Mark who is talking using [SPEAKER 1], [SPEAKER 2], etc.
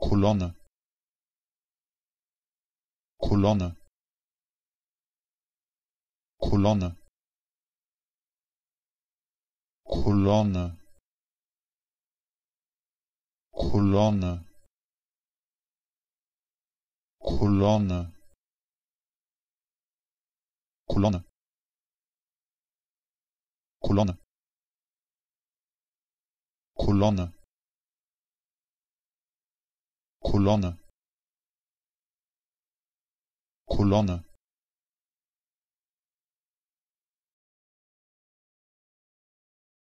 [SPEAKER 1] colonne colonne colonne colonne colonne colonne colonne colonne colonne Kolonne Kolonne